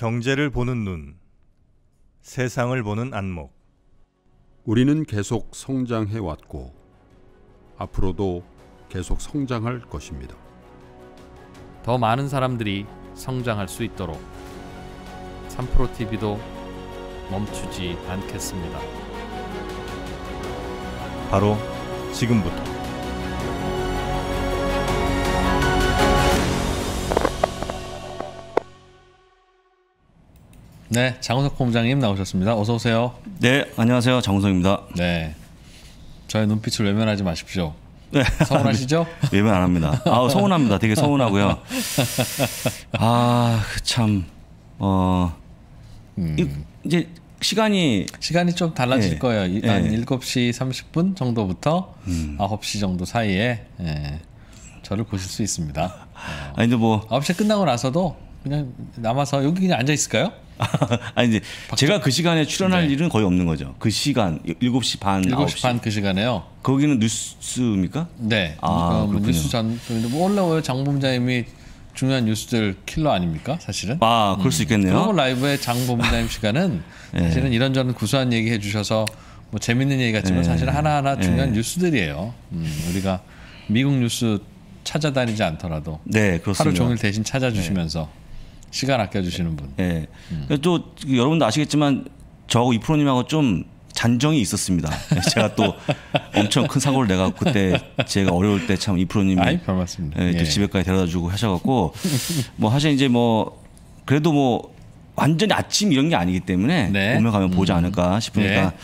경제를 보는 눈, 세상을 보는 안목. 우리는 계속 성장해 왔고 앞으로도 계속 성장할 것입니다. 더 많은 사람들이 성장할 수 있도록 3프로 TV도 멈추지 않겠습니다. 바로 지금부터 네, 장우석 본부장님 나오셨습니다. 어서 오세요. 네, 안녕하세요. 장우석입니다. 네, 저의 눈빛을 외면하지 마십시오. 네. 서운하시죠? 네, 외면 안 합니다. 아, 서운합니다. 되게 서운하고요. 아, 그 참, 어, 음. 이제 시간이 시간이 좀 달라질 예. 거예요. 일단 예. 7시 30분 정도부터 음. 9시 정도 사이에 예. 저를 보실 수 있습니다. 어. 아니 근데 뭐 9시 끝나고 나서도 그냥 남아서 여기 그냥 앉아 있을까요? 아니 이제 제가 그 시간에 출연할 네. 일은 거의 없는 거죠. 그 시간 7시 반 9시. 반 그 시간에요. 거기는 뉴스입니까? 네. 아, 어, 뉴스 잔 뭐 원래 장 본부장님이 중요한 뉴스들 킬러 아닙니까? 사실은. 아, 그럴 음. 수 있겠네요. 글 라이브의 장 본부장님 시간은 네. 사실은 이런저런 구수한 얘기 해주셔서 뭐 재밌는 얘기 같지만 네. 예. 사실 하나하나 예. 중요한 뉴스들이에요. 음, 우리가 미국 뉴스 찾아다니지 않더라도 네, 그렇습니다. 하루 종일 대신 네. 찾아주시면서 시간 아껴주시는 분. 예. 음. 또 그 여러분도 아시겠지만 저하고 이 프로님하고 좀 잔정이 있었습니다. 예, 제가 또 엄청 큰 사고를 내가 그때 제가 어려울 때 참이 프로님이 아이, 예, 예. 집에까지 데려다주고 하셔갖고 뭐 사실 이제 뭐 그래도 뭐 완전히 아침 이런 게 아니기 때문에 네. 오면 가면 보지 음. 않을까 싶으니까 네.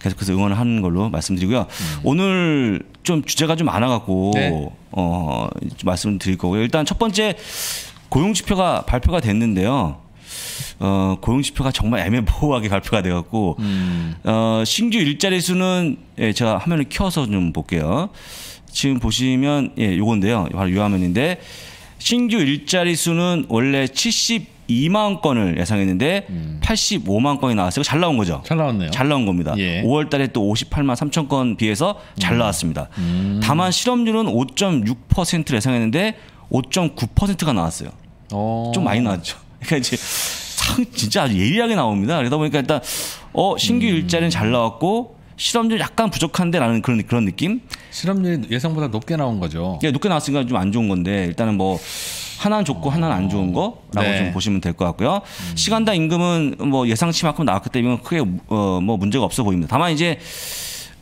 계속해서 응원을 하는 걸로 말씀드리고요. 음. 오늘 좀 주제가 좀 많아갖고 네. 어 말씀드릴 거고요. 일단 첫 번째 고용 지표가 발표가 됐는데요. 어, 고용 지표가 정말 애매모호하게 발표가 돼 갖고 음. 어, 신규 일자리 수는 예, 제가 화면을 켜서 좀 볼게요. 지금 보시면 예, 요건데요. 바로 요 화면인데 신규 일자리 수는 원래 72만 건을 예상했는데 음. 85만 건이 나왔어요. 잘 나온 거죠. 잘 나왔네요. 잘 나온 겁니다. 예. 5월 달에 또 58만 3천 건 비해서 잘 음. 나왔습니다. 음. 다만 실업률은 5.6%를 예상했는데 5.9%가 나왔어요. 오. 어. 좀 많이 나왔죠. 그러니까 이제 참 진짜 아주 예리하게 나옵니다. 그러다 보니까 일단 어 신규 음. 일자리는 잘 나왔고 실업률 약간 부족한데라는 그런 그런 느낌? 실업률이 예상보다 높게 나온 거죠. 예, 높게 나왔으니까 좀 안 좋은 건데 일단은 뭐 하나는 좋고 어. 하나는 안 좋은 거라고 네. 좀 보시면 될 것 같고요. 음. 시간당 임금은 뭐 예상치만큼 나왔기 때문에 크게 어, 뭐 문제가 없어 보입니다. 다만 이제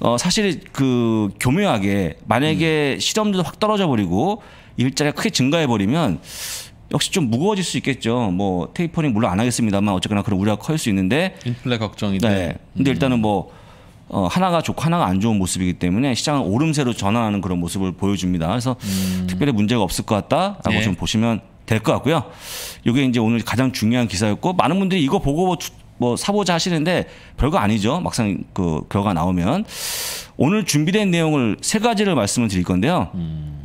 어, 사실 그 교묘하게 만약에 음. 실업률도 확 떨어져 버리고 일자리가 크게 증가해 버리면 역시 좀 무거워질 수 있겠죠. 뭐 테이퍼링 물론 안 하겠습니다만 어쨌거나 그런 우려가 커질 수 있는데 인플레 걱정인데. 네. 근데 음. 일단은 뭐 음. 어, 하나가 좋고 하나가 안 좋은 모습이기 때문에 시장은 오름세로 전환하는 그런 모습을 보여줍니다. 그래서 음. 특별히 문제가 없을 것 같다라고 네. 좀 보시면 될 것 같고요. 이게 이제 오늘 가장 중요한 기사였고 많은 분들이 이거 보고 뭐, 뭐 사보자 하시는데 별거 아니죠. 막상 그 결과 나오면 오늘 준비된 내용을 세 가지를 말씀을 드릴 건데요. 음.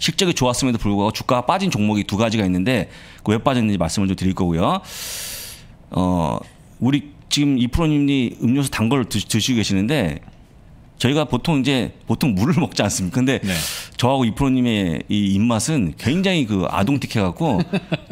실적이 좋았음에도 불구하고 주가가 빠진 종목이 두 가지가 있는데 그 왜 빠졌는지 말씀을 좀 드릴 거고요. 어, 우리 지금 이 프로님이 음료수 단 걸 드시고 계시는데 저희가 보통 이제 보통 물을 먹지 않습니까? 근데 네. 저하고 이 프로님의 이 입맛은 굉장히 그 아동틱해갖고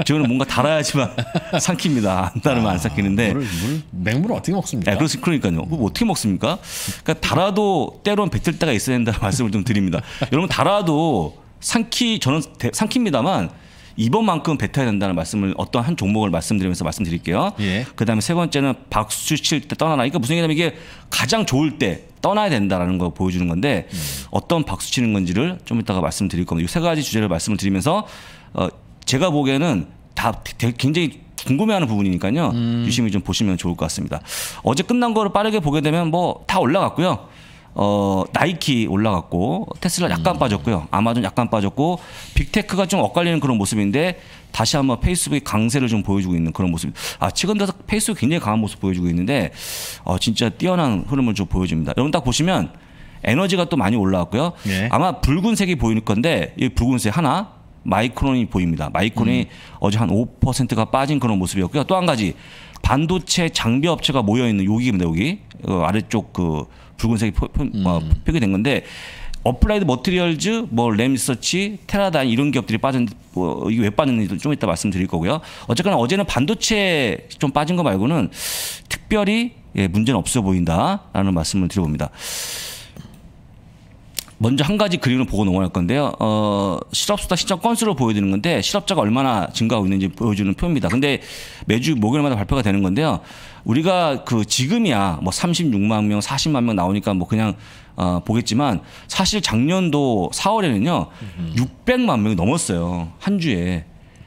저는 뭔가 달아야지만 삼킵니다. 안 따르면 아, 안 삼키는데 아, 물을, 물, 맹물을 어떻게 먹습니까? 네, 그렇 그러니까요. 뭐 어떻게 먹습니까? 그러니까 달아도 때론 뱉을 때가 있어야 된다는 말씀을 좀 드립니다. 여러분 달아도 상키 저는 대, 상키입니다만 이번만큼 뱉어야 된다는 말씀을 어떤 한 종목을 말씀드리면서 말씀드릴게요. 예. 그다음에 세 번째는 박수 칠 때 떠나라. 그러니까 무슨 얘기냐면 이게 가장 좋을 때 떠나야 된다라는 걸 보여주는 건데 음. 어떤 박수 치는 건지를 좀 이따가 말씀드릴 겁니다. 이 세 가지 주제를 말씀을 드리면서 어, 제가 보기에는 다 되게 굉장히 궁금해하는 부분이니까요. 음. 유심히 좀 보시면 좋을 것 같습니다. 어제 끝난 거를 빠르게 보게 되면 뭐 다 올라갔고요. 어, 나이키 올라갔고 테슬라 약간 음. 빠졌고요. 아마존 약간 빠졌고 빅테크가 좀 엇갈리는 그런 모습인데 다시 한번 페이스북의 강세를 좀 보여주고 있는 그런 모습. 아 최근 들어서 페이스북 굉장히 강한 모습 보여주고 있는데 어, 진짜 뛰어난 흐름을 좀 보여줍니다. 여러분 딱 보시면 에너지가 또 많이 올라왔고요. 예. 아마 붉은색이 보일 건데 이 붉은색 하나 마이크론이 보입니다. 마이크론이 음. 어제 한 5%가 빠진 그런 모습이었고요. 또 한 가지 반도체 장비 업체가 모여 있는 여기입니다. 여기 어, 아래쪽 그 붉은색이 포, 포, 어, 음. 표기된 건데 어플라이드 머티리얼즈, 뭐 램리서치, 테라단 이런 기업들이 빠진 뭐 이게 왜 빠졌는지도 좀 이따 말씀드릴 거고요. 어쨌거나 어제는 반도체 좀 빠진 거 말고는 특별히 예, 문제는 없어 보인다라는 말씀을 드려봅니다. 먼저 한 가지 그림을 보고 넘어갈 건데요. 어, 실업수다 시점 건수로 보여드리는 건데 실업자가 얼마나 증가하고 있는지 보여주는 표입니다. 근데 매주 목요일마다 발표가 되는 건데요. 우리가 그 지금이야 뭐 36만 명, 40만 명 나오니까 뭐 그냥 어, 보겠지만 사실 작년도 4월에는요 600만 명이 넘었어요 한 주에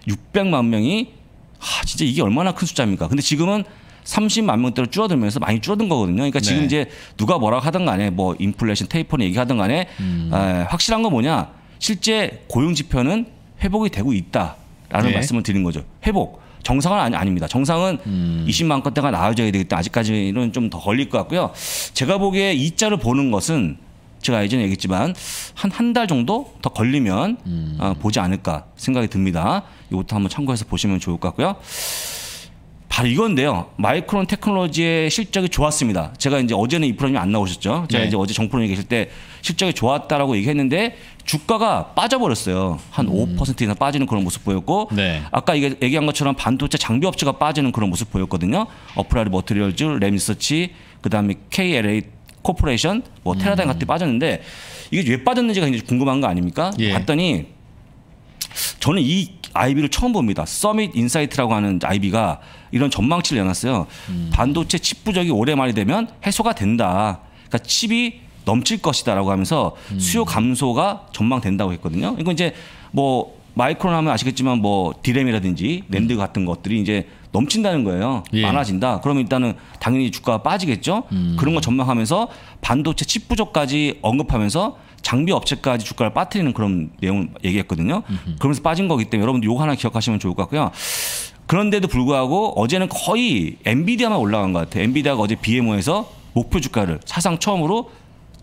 600만 명이 아 진짜 이게 얼마나 큰 숫자입니까? 근데 지금은 30만 명대로 줄어들면서 많이 줄어든 거거든요. 그러니까 지금 네. 이제 누가 뭐라고 하든 간에 뭐 인플레이션 테이퍼는 얘기하든 간에 음. 에, 아, 확실한 건 뭐냐 실제 고용 지표는 회복이 되고 있다라는 네. 말씀을 드린 거죠. 회복. 정상은 아니, 아닙니다. 정상은 음. 20만 건대가 나아져야 되겠다. 아직까지는 좀 더 걸릴 것 같고요. 제가 보기에 이자를 보는 것은 제가 예전에 얘기했지만 한 한 달 정도 더 걸리면 음. 어, 보지 않을까 생각이 듭니다. 이것도 한번 참고해서 보시면 좋을 것 같고요. 바로 이건데요. 마이크론 테크놀로지의 실적이 좋았습니다. 제가 이제 어제는 이 프로님이 안 나오셨죠. 제가 네. 이제 어제 정프로님 계실 때 실적이 좋았다라고 얘기했는데 주가가 빠져버렸어요. 한 음. 5%이나 빠지는 그런 모습 보였고 네. 아까 얘기, 한 것처럼 반도체 장비 업체가 빠지는 그런 모습 보였거든요. 어프라리 머트리얼즈, 램리서치, 그다음에 KLA 코퍼레이션, 뭐 테라다인 음. 같은 데 빠졌는데 이게 왜 빠졌는지가 굉장히 궁금한 거 아닙니까? 예. 봤더니 저는 이 아이비를 처음 봅니다. 서밋 인사이트라고 하는 아이비가 이런 전망치를 내놨어요. 음. 반도체 칩 부족이 올해말이 되면 해소가 된다. 그러니까 칩이 넘칠 것이다라고 하면서 음. 수요 감소가 전망된다고 했거든요. 이건 이제 뭐 마이크론 하면 아시겠지만 뭐 디램이라든지 랜드 같은 것들이 이제 넘친다는 거예요. 예. 많아진다. 그러면 일단은 당연히 주가가 빠지겠죠. 음. 그런 거 전망하면서 반도체 칩 부족까지 언급하면서 장비 업체까지 주가를 빠뜨리는 그런 내용을 얘기했거든요. 음흠. 그러면서 빠진 거기 때문에 여러분 들 요거 하나 기억하시면 좋을 것 같고요. 그런데도 불구하고 어제는 거의 엔비디아만 올라간 것 같아요. 엔비디아가 어제 BMO에서 목표 주가를 사상 처음으로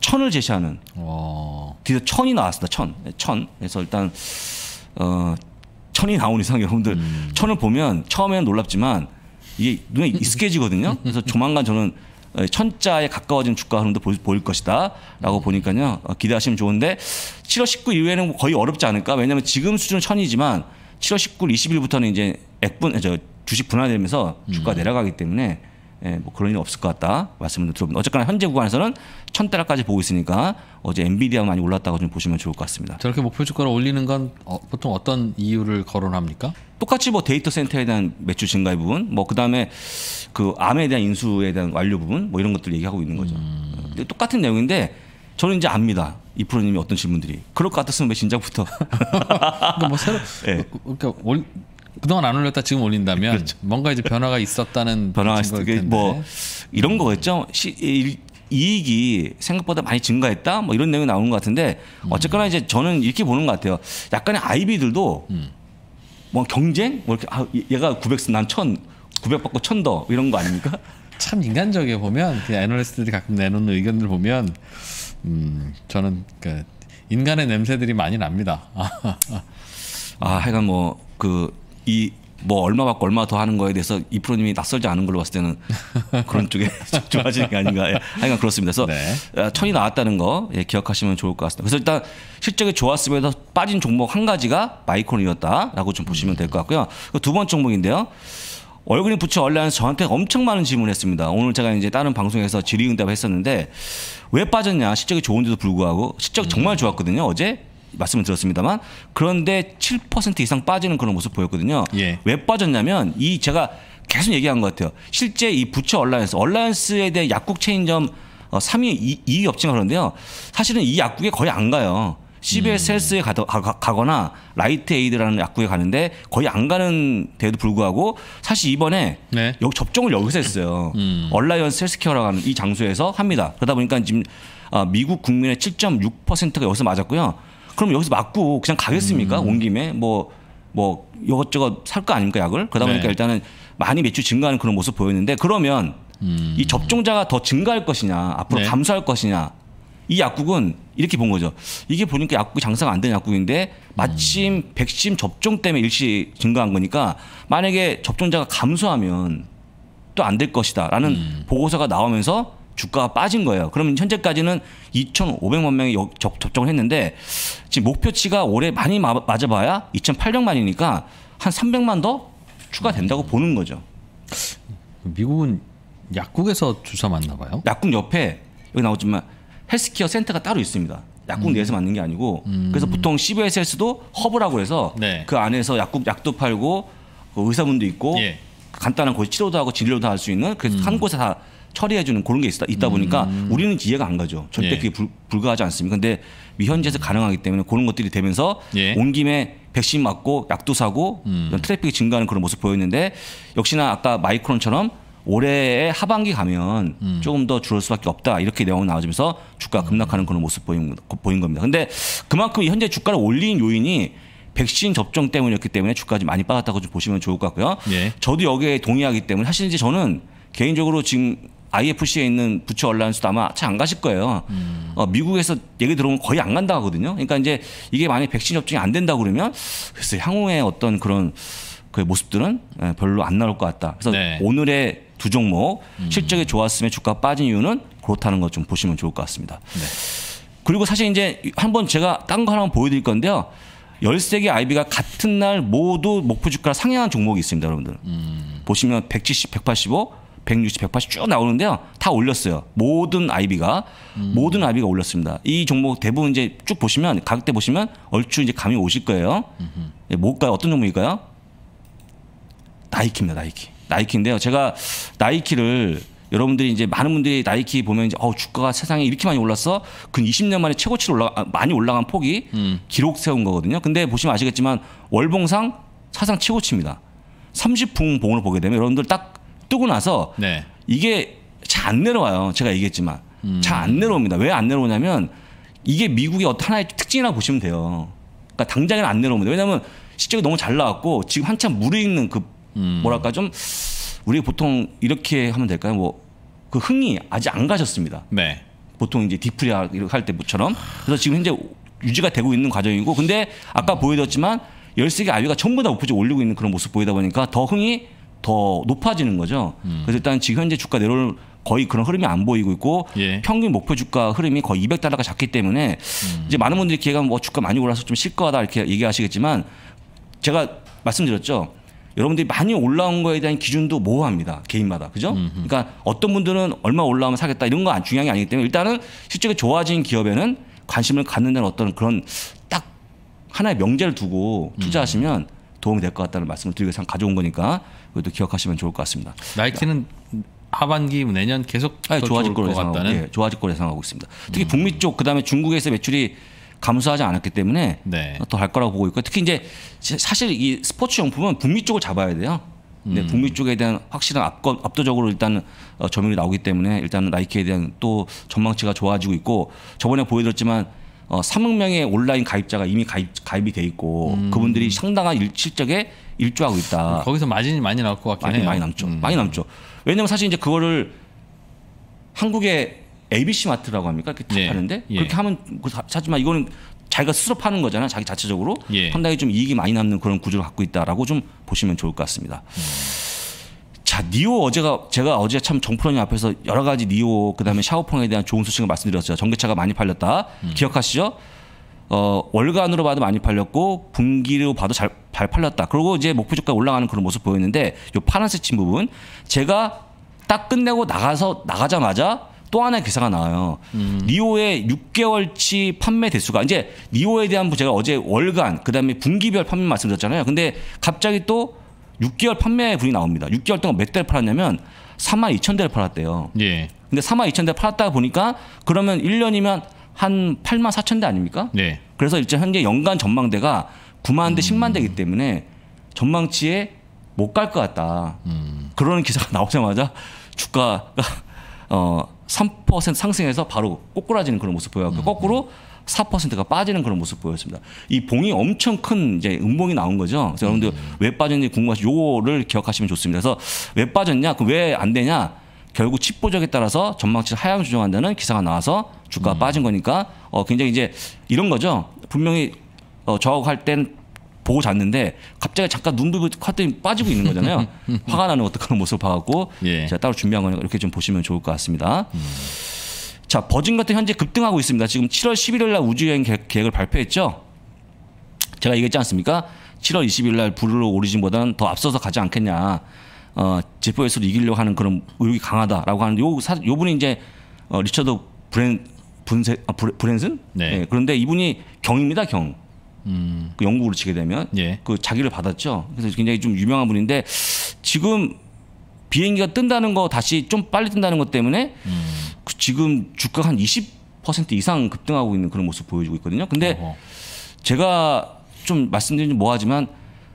천을 제시하는 와. 드디어 천이 나왔습니다. 천, 네, 천. 그래서 일단 어, 천이 나온 이상 여러분들 음. 천을 보면 처음에는 놀랍지만 이게 눈에 익숙해지거든요. 그래서 조만간 저는 어, 천자에 가까워진 주가 흐름도 보일 것이다라고 보니까요 어, 기대하시면 좋은데 7월 19일 이후에는 뭐 거의 어렵지 않을까 왜냐하면 지금 수준은 천이지만 7월 19일 20일부터는 이제 액분 저 주식 분할되면서 주가 음. 내려가기 때문에 예, 뭐 그런 일은 없을 것 같다 말씀을 드려봅니다. 어쨌거나 현재 구간에서는 천달라까지 보고 있으니까 어제 엔비디아 많이 올랐다고 좀 보시면 좋을 것 같습니다. 저렇게 목표 주가를 올리는 건 어, 보통 어떤 이유를 거론합니까? 똑같이 뭐 데이터 센터에 대한 매출 증가의 부분, 뭐 그다음에 그 암에 대한 인수에 대한 완료 부분, 뭐 이런 것들 얘기하고 있는 거죠. 음. 똑같은 내용인데 저는 이제 압니다. 이 프로님이 어떤 질문들이 그럴 것 같았으면 왜 진작부터 그러니까 뭐 새로 네. 그러니까 올, 그동안 안 올렸다 지금 올린다면 그렇죠. 뭔가 이제 변화가 있었다는 변화가 있었뭐 이런 거겠죠. 시, 일, 이익이 생각보다 많이 증가했다 뭐 이런 내용이 나오는 것 같은데 음. 어쨌거나 이제 저는 이렇게 보는 것 같아요. 약간의 아이비들도 음. 뭐 경쟁 뭐 이렇게 아 얘가 900쓰 난 1000, 900 받고 1000 더 이런 거 아닙니까? 참 인간적이게 보면 그 애널리스트들이 가끔 내놓는 의견들 보면 음 저는 그니까 인간의 냄새들이 많이 납니다. 아 하여간 뭐그 이뭐 얼마 받고 얼마 더 하는 거에 대해서 이 프로님이 낯설지 않은 걸로 봤을 때는 그런 쪽에 좋아하시는 게 아닌가. 예. 하여간 그렇습니다. 그래서 네. 어, 천이 나왔다는 거 예, 기억하시면 좋을 것 같습니다. 그래서 일단 실적이 좋았음에도 빠진 종목 한 가지가 마이콘이었다라고 좀 보시면 될 것 같고요. 그 두 번째 종목인데요. 얼굴이 붙여 얼라면서 저한테 엄청 많은 질문을 했습니다. 오늘 제가 이제 다른 방송에서 질의응답을 했었는데 왜 빠졌냐 실적이 좋은데도 불구하고 실적 정말 좋았거든요 어제 말씀을 들었습니다만 그런데 7% 이상 빠지는 그런 모습 보였거든요. 예. 왜 빠졌냐면 이 제가 계속 얘기한 것 같아요. 실제 이 부처 얼라이언스, 얼라이언스에 대한 약국 체인점 3위, 어, 2위 업체가 그런데요. 사실은 이 약국에 거의 안 가요. CBS 음. 헬스에 가, 가, 가 거나 라이트 에이드라는 약국에 가는데 거의 안 가는 데도 불구하고 사실 이번에 네. 여기 접종을 여기서 했어요. 음. 얼라이언스 헬스케어라는 고하이 장소에서 합니다. 그러다 보니까 지금 어, 미국 국민의 7.6%가 여기서 맞았고요. 그럼 여기서 맞고 그냥 가겠습니까? 음. 온 김에 뭐뭐 뭐 이것저것 살 거 아닙니까 약을? 그러다 네. 보니까 네. 일단은 많이 매출 증가하는 그런 모습 보였는데 그러면 음. 이 접종자가 더 증가할 것이냐 앞으로 네. 감소할 것이냐 이 약국은 이렇게 본 거죠. 이게 보니까 약국이 장사가 안 되는 약국인데 마침 음. 백신 접종 때문에 일시 증가한 거니까 만약에 접종자가 감소하면 또 안 될 것이다라는 음. 보고서가 나오면서 주가가 빠진 거예요. 그러면 현재까지는 2,500만 명이 접종을 했는데 지금 목표치가 올해 많이 맞아봐야 2,800만이니까 한 300만 더 추가된다고 보는 거죠. 미국은 약국에서 주사 맞나 봐요? 약국 옆에 여기 나오지만 헬스케어 센터가 따로 있습니다. 약국 음. 내에서 맞는 게 아니고 음. 그래서 보통 CVS에도 허브라고 해서 네. 그 안에서 약국 약도 팔고 그 의사분도 있고 예. 간단한 고치 치료도 하고 진료도 할 수 있는 그한 래 음. 곳에 다 처리해주는 그런 게 있다, 있다 음. 보니까 음. 우리는 이해가 안 가죠. 절대 예. 그게 불, 불가하지 않습니다. 근데 현재에서 가능하기 때문에 그런 것들이 되면서 예. 온 김에 백신 맞고 약도 사고 음. 트래픽이 증가하는 그런 모습 보였는데 역시나 아까 마이크론처럼 올해의 하반기 가면 음. 조금 더 줄을 수밖에 없다 이렇게 내용이 나와지면서 주가 음. 급락하는 그런 모습 보인, 보인 겁니다. 근데 그만큼 현재 주가를 올린 요인이 백신 접종 때문이었기 때문에 주가가 많이 빠졌다고 좀 보시면 좋을 것 같고요. 예. 저도 여기에 동의하기 때문에 사실 이제 저는 개인적으로 지금 IFC에 있는 부처 언론수도 아마 잘안 가실 거예요. 음. 어, 미국에서 얘기 들어보면 거의 안 간다 하거든요. 그러니까 이제 이게 만약에 백신 접종이 안 된다 그러면 글쎄 향후에 어떤 그런 그 모습들은 예, 별로 안 나올 것 같다. 그래서 네. 오늘의 두 종목 음. 실적이 좋았으면 주가 빠진 이유는 그렇다는 것 좀 보시면 좋을 것 같습니다. 네. 그리고 사실 이제 한번 제가 딴 거 하나 보여드릴 건데요. 열세개 IB가 같은 날 모두 목표 주가 상향한 종목이 있습니다, 여러분들. 음. 보시면 170, 185, 160, 180 쭉 나오는데요. 다 올렸어요. 모든 IB가 음. 모든 IB가 올렸습니다. 이 종목 대부분 이제 쭉 보시면 가격대 보시면 얼추 이제 감이 오실 거예요. 예, 뭘까요? 어떤 종목일까요? 나이키입니다. 나이키. 나이키인데요. 제가 나이키를 여러분들이 이제 많은 분들이 나이키 보면 이제 어 주가가 세상에 이렇게 많이 올랐어 근 20년 만에 최고치로 올라 많이 올라간 폭이 음. 기록 세운 거거든요. 근데 보시면 아시겠지만 월봉상 사상 최고치입니다. 30분봉을 보게 되면 여러분들 딱 뜨고 나서 네. 이게 잘 안 내려와요. 제가 얘기했지만 음. 잘안 내려옵니다. 왜 안 내려오냐면 이게 미국의 어떤 하나의 특징이라고 보시면 돼요. 그러니까 당장에는 안 내려옵니다. 왜냐하면 실적이 너무 잘 나왔고 지금 한참 무르익는 그 음. 뭐랄까 좀 우리 보통 이렇게 하면 될까요? 뭐 그 흥이 아직 안 가셨습니다. 네. 보통 이제 디프리아 이렇게 할 때처럼 그래서 지금 현재 유지가 되고 있는 과정이고 근데 아까 음. 보여드렸지만 열세개 아이가 전부 다오프지 올리고 있는 그런 모습 보이다 보니까 더 흥이 더 높아지는 거죠. 음. 그래서 일단 지금 현재 주가 내려올 거의 그런 흐름이 안 보이고 있고 예. 평균 목표 주가 흐름이 거의 200달러가 작기 때문에 음. 이제 많은 분들이 기회가 뭐 주가 많이 올라서 좀쉴 거다 하 이렇게 얘기하시겠지만 제가 말씀드렸죠. 여러분들이 많이 올라온 거에 대한 기준도 모호합니다. 개인마다. 그죠? 음흠. 그러니까 어떤 분들은 얼마 올라오면 사겠다 이런 거 중요한 게 아니기 때문에 일단은 실제로 좋아진 기업에는 관심을 갖는 데는 어떤 그런 딱 하나의 명제를 두고 음. 투자하시면 음. 도움이 될 것 같다는 말씀을 드리고서 가져온 거니까 그것도 기억하시면 좋을 것 같습니다. 나이키는 하반기 내년 계속 네, 좋아질 거 예상하고, 예, 좋아질 거 예상하고 있습니다. 특히 음. 북미 쪽 그다음에 중국에서 매출이 감소하지 않았기 때문에 네. 더갈 거라고 보고 있고 특히 이제 사실 이 스포츠 용품은 북미 쪽을 잡아야 돼요. 근 음. 북미 쪽에 대한 확실한 압권, 압도적으로 일단 어, 점유율이 나오기 때문에 일단 나이키에 대한 또 전망치가 좋아지고 있고 저번에 보여드렸지만 어, 3억 명의 온라인 가입자가 이미 가입, 가입이 돼 있고 음. 그분들이 상당한 일, 실적에 일조하고 있다. 음, 거기서 마진이 많이 나올 것 같긴 많이, 해요. 많이 남죠. 음. 많이 남죠. 왜냐면 사실 이제 그거를 한국의 ABC 마트라고 합니까? 이렇게 다 예. 파는데 예. 그렇게 하면 그 하지만 이거는 자기가 스스로 파는 거잖아. 자기 자체적으로 예. 상당히 좀 이익이 많이 남는 그런 구조를 갖고 있다라고 좀 보시면 좋을 것 같습니다. 음. 자, 니오 어제가 제가 어제 참 정프로님 앞에서 여러 가지 니오 그다음에 샤오펑에 대한 좋은 소식을 말씀드렸어요. 전기차가 많이 팔렸다. 음. 기억하시죠? 어, 월간으로 봐도 많이 팔렸고 분기로 봐도 잘잘 팔렸다. 그리고 이제 목표 주가 올라가는 그런 모습 보였는데 요 파란색 친 부분 제가 딱 끝내고 나가서 나가자마자 또 하나의 기사가 나와요. 음. 리오의 6개월치 판매 대수가 이제 리오에 대한 제가 어제 월간 그다음에 분기별 판매 말씀드렸잖아요. 근데 갑자기 또 6개월 판매 분이 나옵니다. 6개월 동안 몇 대를 팔았냐면 3만 2천 대를 팔았대요. 예. 근데 3만 2천 대 팔았다 보니까 그러면 1년이면 한 8만 4천 대 아닙니까? 네. 그래서 일제 현재 연간 전망대가 9만 대, 10만 음. 대기 때문에 전망치에 못 갈 것 같다. 음. 그는 기사가 나오자마자 주가가 어3% 상승해서 바로 꼬꾸라지는 그런 모습 보여요고 음. 거꾸로 4%가 빠지는 그런 모습 보였습니다. 이 봉이 엄청 큰 이제 음봉이 나온 거죠. 그래서 여러분들 음. 왜 빠졌는지 궁금하시 요거를 기억하시면 좋습니다. 그래서 왜 빠졌냐? 그 왜 안 되냐? 결국 칩보적에 따라서 전망치를 하향 조정한다는 기사가 나와서 주가가 음. 빠진 거니까 어 굉장히 이제 이런 거죠. 분명히 어, 저하고 할 땐 보고 잤는데 갑자기 잠깐 눈부부 컸더니 빠지고 있는 거잖아요. 화가 나는 어떤 그런 모습을 봐갖고 예. 제가 따로 준비한 거니까 이렇게 좀 보시면 좋을 것 같습니다. 음. 자 버진 같은 현재 급등하고 있습니다. 지금 7월 11일 날 우주여행 계획을 발표했죠. 제가 얘기했지 않습니까? 7월 20일 날 블루 오리진보다는 더 앞서서 가지 않겠냐. 어, 제포에서도 이기려고 하는 그런 의욕이 강하다라고 하는 요, 사, 요 분이 이제 어, 리처드 브랜 분세 아, 브랜슨? 네. 네. 그런데 이분이 경입니다, 경. 음. 그 영국으로 치게 되면 예. 그 자기를 받았죠. 그래서 굉장히 좀 유명한 분인데 지금 비행기가 뜬다는 거 다시 좀 빨리 뜬다는 것 때문에 음. 그 지금 주가 한 20% 이상 급등하고 있는 그런 모습 보여주고 있거든요. 근데 어허. 제가 좀 말씀드리긴 뭐하지만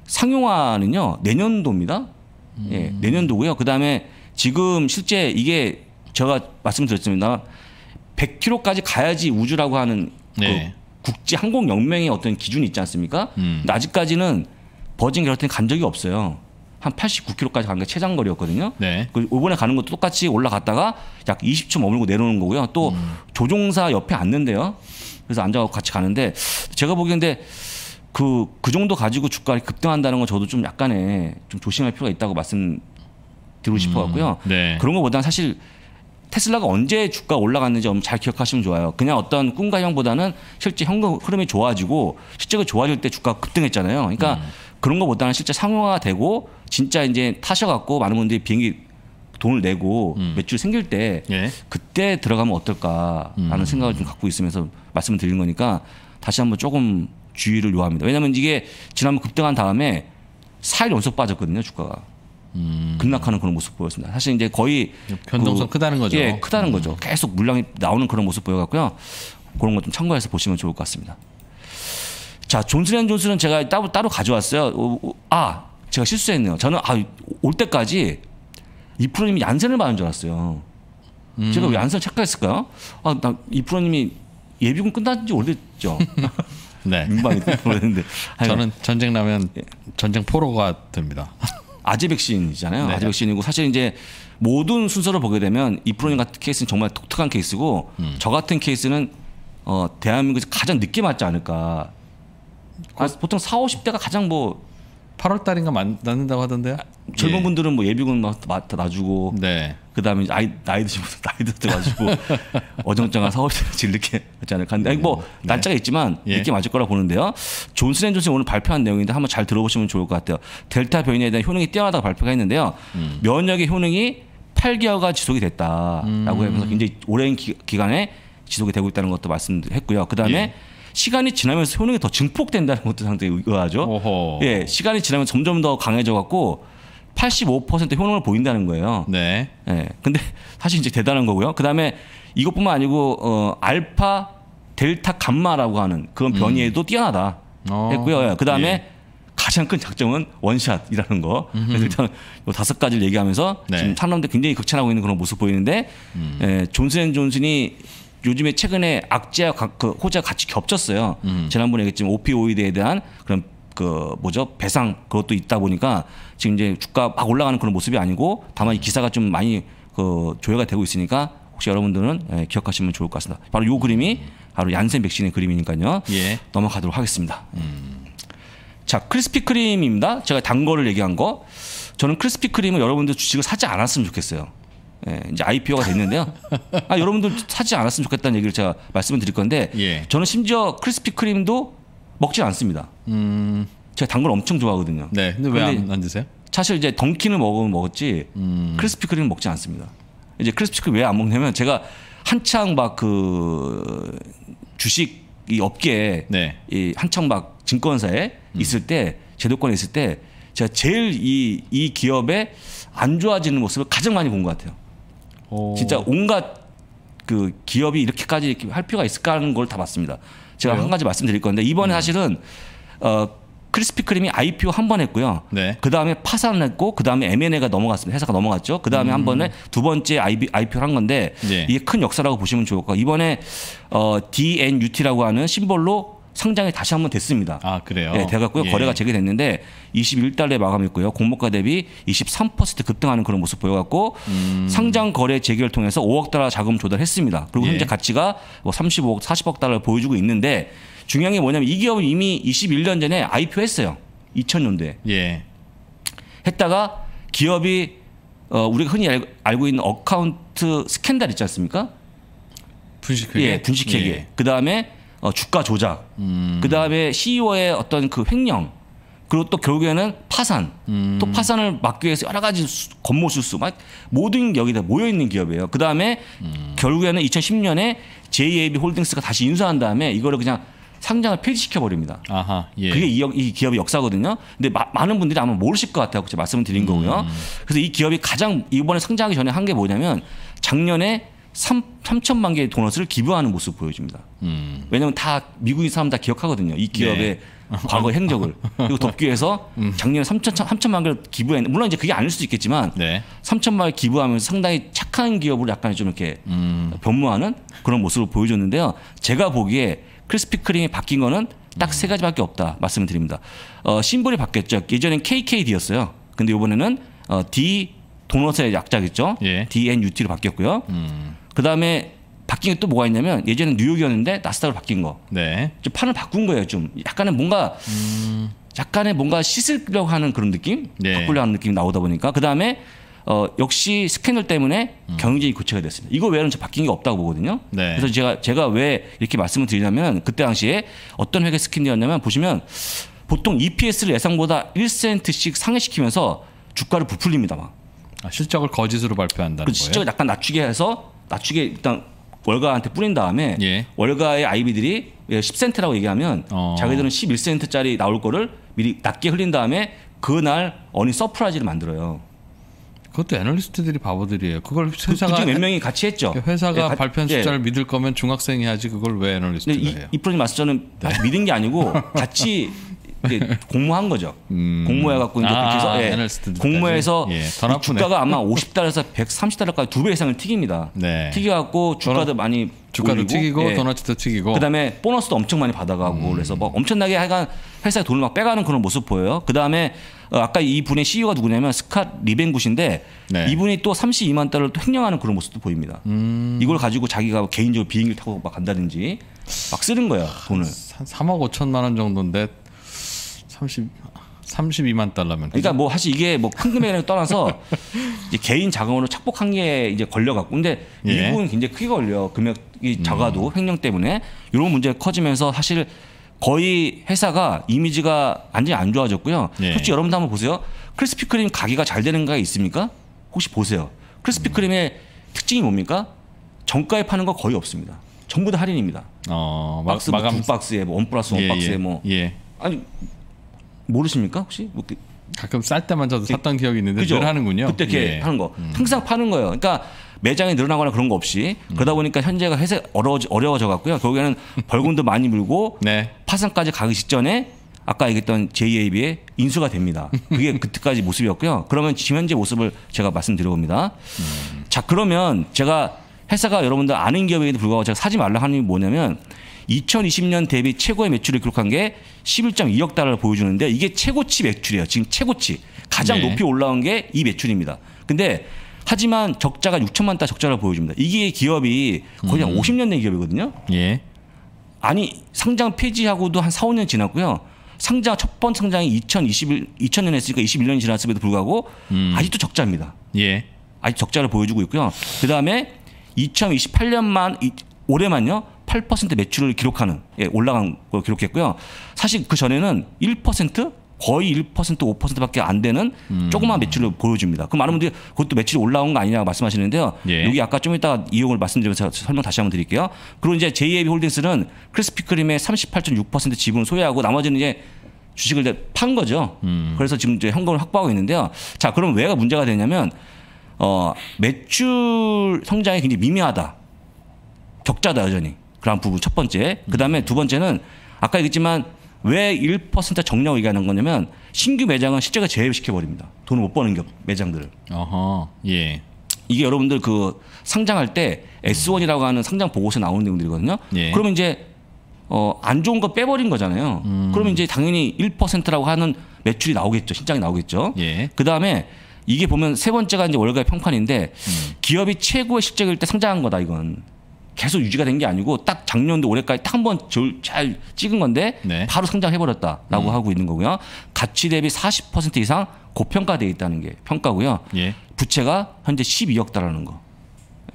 상용화는요 내년도입니다. 예, 음. 예, 내년도고요. 그 다음에 지금 실제 이게 제가 말씀드렸습니다. 100km까지 가야지 우주라고 하는 그 네. 그 국제 항공 연맹의 어떤 기준이 있지 않습니까? 음. 아직까지는 버진 결합팀 간 적이 없어요. 한 89km까지 간게 최장거리였거든요. 네. 그 이번에 가는 것도 똑같이 올라갔다가 약 20초 머물고 내려오는 거고요. 또 음. 조종사 옆에 앉는데요. 그래서 앉아서 같이 가는데 제가 보기엔데 그, 그 정도 가지고 주가를 급등한다는 건 저도 좀 약간의 좀 조심할 필요가 있다고 말씀드리고 음. 싶어 갖고요. 네. 그런 것보다는 사실 테슬라가 언제 주가 올라갔는지 잘 기억하시면 좋아요. 그냥 어떤 꿈가형보다는 실제 현금 흐름이 좋아지고 실제가 좋아질 때 주가 급등했잖아요. 그러니까 음. 그런 것보다는 실제 상용화 되고 진짜 이제 타셔갖고 많은 분들이 비행기 돈을 내고 음. 매출 생길 때 예. 그때 들어가면 어떨까라는 음. 생각을 좀 갖고 있으면서 말씀을 드린 거니까 다시 한번 조금 주의를 요합니다. 왜냐하면 이게 지난번 급등한 다음에 4일 연속 빠졌거든요 주가가. 음. 급락하는 그런 모습 보였습니다. 사실 이제 거의 네, 변동성 그, 크다는 거죠. 예, 크다는 음. 거죠. 계속 물량이 나오는 그런 모습 보여갖고요. 그런 것 좀 참고해서 보시면 좋을 것 같습니다. 자, 존슨앤존슨은 제가 따로 따로 가져왔어요. 아, 제가 실수했네요. 저는 아, 올 때까지 이 프로님이 얀센을 받은 줄 알았어요. 음. 제가 왜 얀센 착각했을까요? 아, 나이 프로님이 예비군 끝난 지 오래됐죠. 네. 민방위 는데 저는 전쟁 나면 예. 전쟁 포로가 됩니다. 아재 백신이잖아요. 네. 아재 백신이고 사실 이제 모든 순서를 보게 되면 이프로님 같은 케이스는 정말 독특한 케이스고 음. 저 같은 케이스는 어, 대한민국에서 가장 늦게 맞지 않을까. 아, 보통 4, 50대가 가장 뭐 8월 달인가 맞는다고 하던데요. 젊은 예. 분들은 뭐 예비군 다 놔주고 네. 그다음에 아이 나이 드신 분들 나이 드셔가지고 어정쩡한 사업자인지 이렇게 하지 않을까 하는데 뭐 음, 네. 날짜가 있지만 네. 예. 이렇게 맞을 거라 보는데요. 존슨앤존슨 오늘 발표한 내용인데 한번 잘 들어보시면 좋을 것 같아요. 델타 변이에 대한 효능이 뛰어나다 고 발표가 했는데요. 음. 면역의 효능이 8개월가 지속이 됐다라고 음. 하면서 굉장히 오랜 기, 간에 지속이 되고 있다는 것도 말씀했고요. 그다음에 예. 시간이 지나면서 효능이 더 증폭된다는 것도 상당히 의아하죠. 오호. 예, 시간이 지나면 점점 더 강해져 갖고 85% 효능을 보인다는 거예요. 네. 예. 근데 사실 이제 대단한 거고요. 그다음에 이것뿐만 아니고 어 알파 델타 감마라고 하는 그런 음. 변이에도 뛰어나다 어. 했고요. 예. 그다음에 예. 가장 큰작정은 원샷이라는 거. 그래서 일단 요 다섯 가지를 얘기하면서 네. 지금 산업대 굉장히 극찬하고 있는 그런 모습 보이는데 음. 예, 존슨앤존슨이 요즘에 최근에 악재와 그 호재가 같이 겹쳤어요. 음. 지난번에 얘기했지만 오피오이드에 대한 그런 그 뭐죠 배상 그것도 있다 보니까 지금 이제 주가 막 올라가는 그런 모습이 아니고 다만 이 기사가 좀 많이 그 조회가 되고 있으니까 혹시 여러분들은 예, 기억하시면 좋을 것 같습니다. 바로 요 그림이 바로 얀센 백신의 그림이니까요. 예. 넘어가도록 하겠습니다. 음. 자 크리스피 크림입니다. 제가 단 거를 얘기한 거. 저는 크리스피 크림을 여러분들 주식을 사지 않았으면 좋겠어요. 예, 이제 IPO가 됐는데요. 아, 여러분들 사지 않았으면 좋겠다는 얘기를 제가 말씀을 드릴 건데 예. 저는 심지어 크리스피 크림도 먹지 않습니다. 음. 제가 단 걸 엄청 좋아하거든요. 네. 근데 왜 안 드세요? 사실 이제 던킨을 먹으면 먹었지 음. 크리스피 크림 먹지 않습니다. 이제 크리스피 크림 왜 안 먹냐면 제가 한창 막 그 주식 이 업계에 네. 이 한창 막 증권사에 음. 있을 때 제도권에 있을 때 제가 제일 이, 이 기업의 안 좋아지는 모습을 가장 많이 본 것 같아요. 오. 진짜 온갖 그 기업이 이렇게까지 이렇게 할 필요가 있을까 하는 걸 다 봤습니다. 제가 그래요? 한 가지 말씀드릴 건데 이번에 음. 사실은 어 크리스피 크림이 IPO 한 번 했고요. 네. 그 다음에 파산 했고 그 다음에 M&A가 넘어갔습니다. 회사가 넘어갔죠. 그 다음에 음. 한 번에 두 번째 IB, IPO를 한 건데 네. 이게 큰 역사라고 보시면 좋을 거예요. 이번에 어, DNUT라고 하는 심볼로 상장이 다시 한 번 됐습니다. 아 그래요? 네, 돼갖고요 예. 거래가 재개됐는데 21달러에 마감했고요. 공모가 대비 23% 급등하는 그런 모습 보여갖고 음. 상장 거래 재개를 통해서 5억 달러 자금 조달했습니다. 그리고 예. 현재 가치가 뭐 35억, 40억 달러를 보여주고 있는데 중요한 게 뭐냐면 이 기업은 이미 21년 전에 IPO했어요. 2000년도에 예. 했다가 기업이 어, 우리가 흔히 알, 고 있는 어카운트 스캔들 있지 않습니까? 분식회계. 예, 분식회계. 예. 그 다음에 어, 주가 조작, 음. 그 다음에 CEO의 어떤 그 횡령, 그리고 또 결국에는 파산, 음. 또 파산을 막기 위해서 여러 가지 수, 건모 수수, 막 모든 여기다 모여 있는 기업이에요. 그 다음에 음. 결국에는 2010년에 JAB 홀딩스가 다시 인수한 다음에 이거를 그냥 상장을 폐지시켜 버립니다. 예. 그게 이, 이, 기업의 역사거든요. 근데 마, 많은 분들이 아마 모르실 것 같아요. 제가 말씀을 드린 거고요. 음. 그래서 이 기업이 가장 이번에 상장하기 전에 한 게 뭐냐면 작년에 3, 3천만 개의 도넛을 기부하는 모습 보여줍니다. 음. 왜냐하면 다 미국인 사람 다 기억하거든요. 이 기업의 네. 과거 행적을 그리고 돕기 위해서 음. 작년에 3천 3천만 개를 기부했. 는데 물론 이제 그게 아닐 수도 있겠지만 네. 3천만 개 기부하면서 상당히 착한 기업으로 약간 좀 이렇게 음. 변모하는 그런 모습을 보여줬는데요. 제가 보기에 크리스피 크림이 바뀐 거는 딱세 음. 가지밖에 없다 말씀을 드립니다. 어, 심볼이 바뀌었죠. 예전엔 KKD였어요. 근데 이번에는 어, D 도넛의 약자겠죠. 예. DNUT로 바뀌었고요. 음. 그다음에 바뀐 게 또 뭐가 있냐면 예전에 뉴욕이었는데 나스닥으로 바뀐 거. 네. 좀 판을 바꾼 거예요. 좀 약간의 뭔가 음... 약간의 뭔가 씻으려고 하는 그런 느낌, 네. 바꾸려 하는 느낌이 나오다 보니까 그 다음에 어, 역시 스캔들 때문에 음. 경영진이 고쳐야 됐습니다. 이거 외에는 바뀐 게 없다고 보거든요. 네. 그래서 제가 제가 왜 이렇게 말씀을 드리냐면 그때 당시에 어떤 회계 스캔이었냐면 보시면 보통 EPS를 예상보다 1센트씩 상회시키면서 주가를 부풀립니다 막. 아, 실적을 거짓으로 발표한다는 그렇죠. 거예요. 실적을 약간 낮추게 해서 낮추게 일단 월가한테 뿌린 다음에 예. 월가의 아이비들이 10센트라고 예, 얘기하면 어. 자기들은 11센트짜리 나올 거를 미리 낮게 흘린 다음에 그날 어닝 서프라이즈를 만들어요. 그것도 애널리스트들이 바보들이에요. 그걸 그 회사가 그, 몇 명이 같이 했죠. 그 회사가 예, 발표한 예. 숫자를 예. 믿을 거면 중학생이 하지 그걸 왜 애널리스트가 이, 해요? 이 프로님 말씀 저는 네. 믿은 게 아니고 같이 이제 공모한 거죠. 음. 공모해 갖고 이제 아, 그래서 예. 공모해서 예. 주가가 아마 50달러에서 130달러까지 두 배 이상을 튀깁니다. 네. 튀겨 갖고 주가도 아- 많이 주가도 올리고, 튀기고 예. 도넛도 튀기고 그다음에 보너스도 엄청 많이 받아가고 음. 그래서 막 뭐 엄청나게 하여간 회사에 돈을 막 빼가는 그런 모습 보여요. 그다음에 어, 아까 이 분의 CEO가 누구냐면 스캇 리벤굿인데 네. 이분이 또 32만 달러를 또 횡령하는 그런 모습도 보입니다. 음. 이걸 가지고 자기가 개인적으로 비행기를 타고 막 간다든지 막 쓰는 거예요 돈을. 한 3억 5천만 원 정도인데 30 32만 달러면. 그니까 그죠? 뭐 사실 이게 뭐 큰 금액을 떠나서 개인 자금으로 착복한 게 이제 걸려갖고 근데 예. 미국은 굉장히 크게 걸려 금액이 작아도 음. 횡령 때문에 이런 문제가 커지면서 사실 거의 회사가 이미지가 완전히 안 좋아졌고요. 예. 솔직히 여러분도 한번 보세요. 크리스피 크림 가게가 잘 되는 가 있습니까? 혹시 보세요. 크리스피 음. 크림의 특징이 뭡니까? 정가에 파는 거 거의 없습니다. 전부 다 할인입니다. 어, 마, 박스 마, 뭐 박스에 뭐원 플러스 원 예, 박스에 예. 뭐 예. 아니 모르십니까 혹시? 뭐 그, 가끔 쌀 때만 저도 그 샀던 기억이 있는데 그죠? 늘 하는군요. 그때 이렇게 예. 하는 거 음. 항상 파는 거예요. 그러니까 매장이 늘어나거나 그런 거 없이 음. 그러다 보니까 현재가 회사 어려워져, 어려 갖고요. 결국에는 벌금도 많이 물고 네. 파산까지 가기 직전에 아까 얘기했던 JAB의 인수가 됩니다. 그게 그때까지 모습이었고요. 그러면 지금 현재 모습을 제가 말씀드려봅니다. 음. 자 그러면 제가 회사가 여러분들 아는 기업에도 불구하고 제가 사지 말라 하는 게 뭐냐면 2020년 대비 최고의 매출을 기록한 게 11.2억 달러를 보여주는데 이게 최고치 매출이에요. 지금 최고치. 가장 네. 높이 올라온 게 이 매출입니다. 근데 하지만 적자가 6천만 달러 적자를 보여줍니다. 이게 기업이 거의 음. 한 50년 된 기업이거든요. 예. 아니 상장 폐지하고도 한 4, 5년 지났고요. 상장 첫 번 상장이 2021 2000년 했으니까 2 1년 지났음에도 불구하고 음. 아직도 적자입니다. 예. 아직 적자를 보여주고 있고요. 그다음에 2028년만 올해만요. 8% 매출을 기록하는 예, 올라간 걸 기록했고요. 사실 그 전에는 1% 거의 1% 5%밖에 안 되는 음. 조그마한 매출을 보여줍니다. 그 많은 분들이 그것도 매출이 올라온 거 아니냐고 말씀하시는데요. 예. 여기 아까 좀 이따 이용을 말씀드리면서 설명 다시 한번 드릴게요. 그리고 이제 JAB 홀딩스는 크리스피 크림의 38.6% 지분을 소유하고 나머지는 이제 주식을 이제 판 거죠. 음. 그래서 지금 이제 현금을 확보하고 있는데요. 자, 그럼 왜가 문제가 되냐면 어, 매출 성장이 굉장히 미미하다. 적자다 여전히. 그런 부분 첫 번째. 그 다음에 두 번째는 아까 얘기했지만 왜 1% 정량 얘기하는 거냐면 신규 매장은 실제가 제외시켜 버립니다. 돈을 못 버는 겨, 매장들을. 어허. 예. 이게 여러분들 그 상장할 때 S1이라고 하는 상장 보고서 나오는 내용들이거든요. 예. 그러면 이제 어, 안 좋은 거 빼버린 거잖아요. 음. 그러면 이제 당연히 1%라고 하는 매출이 나오겠죠. 신장이 나오겠죠. 예. 그 다음에 이게 보면 세 번째가 이제 월가의 평판인데 음. 기업이 최고의 실적일 때 상장한 거다 이건. 계속 유지가 된 게 아니고 딱 작년도 올해까지 딱 한 번 잘 찍은 건데 네. 바로 성장해버렸다라고 음. 하고 있는 거고요. 가치 대비 40% 이상 고평가되어 있다는 게 평가고요. 예. 부채가 현재 12억 달라는 거.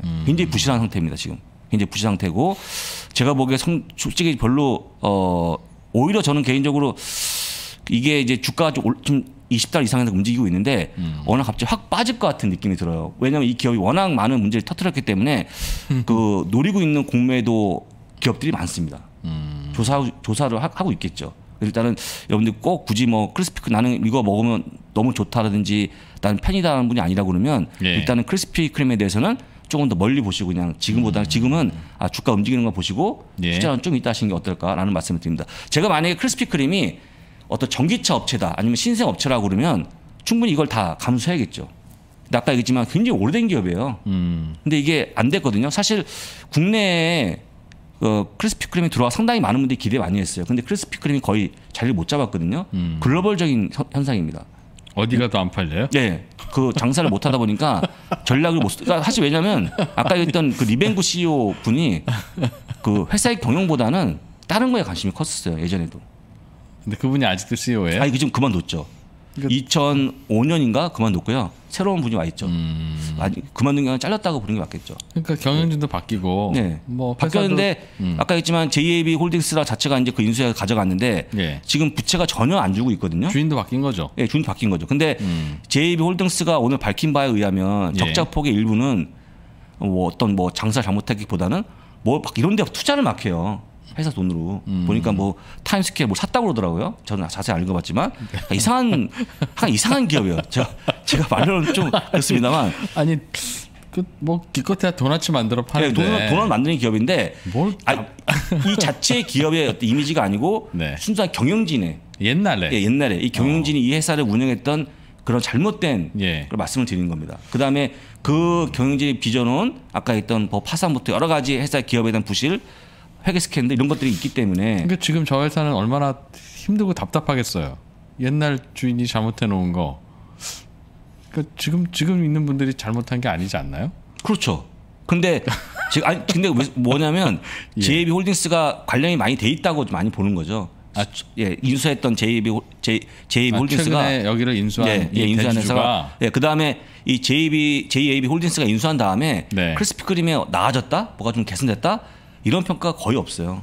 음. 굉장히 부실한 상태입니다 지금. 굉장히 부실 한 상태고 제가 보기에 성, 솔직히 별로 어 오히려 저는 개인적으로 이게 이제 주가 좀 20달 이상에서 움직이고 있는데 음. 어느 갑자기 확 빠질 것 같은 느낌이 들어요. 왜냐하면 이 기업이 워낙 많은 문제를 터뜨렸기 때문에 음. 그 노리고 있는 공매도 기업들이 많습니다. 음. 조사 조사를 하, 고 있겠죠. 일단은 여러분들 꼭 굳이 뭐 크리스피 크 나는 이거 먹으면 너무 좋다라든지 나는 편이다라는 분이 아니라 그러면 예. 일단은 크리스피 크림에 대해서는 조금 더 멀리 보시고 그냥 지금보다 음. 지금은 아 주가 움직이는 거 보시고 예. 투자는 좀 이따 하시는 게 어떨까라는 말씀을 드립니다. 제가 만약에 크리스피 크림이 어떤 전기차 업체다 아니면 신생 업체라고 그러면 충분히 이걸 다 감수해야겠죠. 아까 얘기했지만 굉장히 오래된 기업이에요. 음. 근데 이게 안 됐거든요. 사실 국내에 어, 크리스피 크림이 들어와 상당히 많은 분들이 기대 많이 했어요. 근데 크리스피 크림이 거의 자리를 못 잡았거든요. 음. 글로벌적인 현상입니다. 어디가 더 안 팔려요? 네. 그 장사를 못 하다 보니까 전략을 못, 그러니까 사실 왜냐면 아까 얘기했던 그 리뱅구 CEO 분이 그 회사의 경영보다는 다른 거에 관심이 컸었어요. 예전에도. 근데 그분이 아직도 CEO예요? 아니 지금 그만뒀죠. 그러니까... 2005년인가 그만뒀고요. 새로운 분이 와 있죠. 음... 아니 그만둔 게 잘렸다고 보는 게 맞겠죠. 그러니까 경영진도 네. 바뀌고 네. 뭐 바뀌었는데 음. 아까 했지만 JAB 홀딩스라 자체가 이제 그 인수해 가져갔는데 네. 지금 부채가 전혀 안 주고 있거든요. 주인도 바뀐 거죠. 예, 주인 바뀐 거죠. 근데 음. JAB 홀딩스가 오늘 밝힌 바에 의하면 예. 적자 폭의 일부는 뭐 어떤 뭐 장사 잘못하기보다는 뭐 이런 데 투자를 막 해요. 회사 돈으로 음. 보니까 뭐 타임스퀘어 뭐 샀다고 그러더라고요. 저는 자세히 안 읽어봤지만 네. 그 그러니까 이상한 한 이상한 기업이에요. 제가 제가 말로는 좀 그렇습니다만 아니 그뭐 기껏해야 도넛츠 만들어 파는데 네, 도넛, 도넛 만드는 기업인데 뭘? 아, 이 자체 기업의 어떤 이미지가 아니고 네. 순수한 경영진의 옛날에 예, 옛날에 이 경영진이 어. 이 회사를 운영했던 그런 잘못된 예. 그런 말씀을 드리는 겁니다. 그 다음에 그 경영진의 비전은 아까 했던 뭐 파산부터 여러 가지 회사 기업에 대한 부실 회계 스캔들 이런 것들이 있기 때문에 근데 지금 저 회사는 얼마나 힘들고 답답하겠어요. 옛날 주인이 잘못해 놓은 거. 그러니까 지금 지금 있는 분들이 잘못한 게 아니지 않나요? 그렇죠. 근데 지금 아니 근데 뭐냐면 예. JB 홀딩스가 관련이 많이 돼 있다고 많이 보는 거죠. 아, 예, 인수했던 JB J, b 아, 홀딩스가 여기를 인수한 예, 예 인수한 회사가 예, 그다음에 이 JB JAB 홀딩스가 인수한 다음에 네. 크리스피 크림에 나아졌다? 뭐가 좀 개선됐다? 이런 평가가 거의 없어요.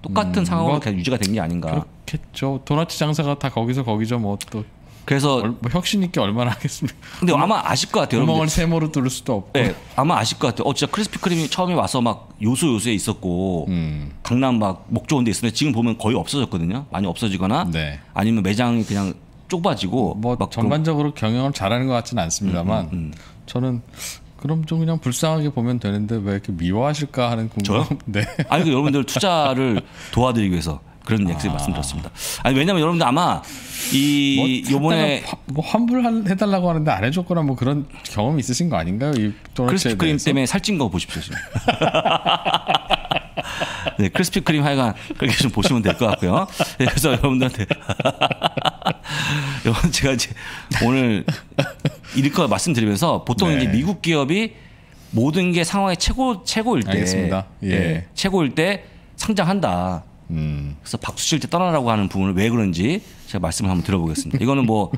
똑같은 음, 상황으로 뭐, 계속 유지가 된 게 아닌가. 그렇겠죠. 도나츠 장사가 다 거기서 거기죠. 뭐 또. 그래서 얼, 뭐 혁신 있게 얼마나 하겠습니까? 근데 아마 아실 것 같아요. 구멍을 세모로 뚫을 수도 없고. 네, 아마 아실 것 같아요. 어 진짜 크리스피 크림이 처음에 와서 막 요소 요소에 있었고 음. 강남 막목 좋은 데 있었는데 지금 보면 거의 없어졌거든요. 많이 없어지거나 네. 아니면 매장이 그냥 좁아지고 뭐 전반적으로 경영을 잘하는 것 같지는 않습니다만 음, 음, 음. 저는 그럼 좀 그냥 불쌍하게 보면 되는데 왜 이렇게 미워하실까 하는 궁금. 저 네. 아니 그 여러분들 투자를 도와드리기 위해서 그런 약속이 아. 말씀드렸습니다. 아니 왜냐면 여러분들 아마 이 뭐 요번에 뭐 환불해달라고 하는데 안 해줬거나 뭐 그런 경험 있으신 거 아닌가요? 이 크리스피 크림 때문에 살찐 거 보십시오 지금. 네, 크리스피 크림 하여간 그렇게 좀 보시면 될 것 같고요. 네, 그래서 여러분들한테 이건 제가 이제 오늘 이게 말씀드리면서 보통 네. 이제 미국 기업이 모든 게 상황의 최고 최고일 때 알겠습니다. 예. 예 최고일 때 상장한다. 음. 그래서 박수 칠 때 떠나라고 하는 부분을 왜 그런지 제가 말씀을 한번 들어보겠습니다. 이거는 뭐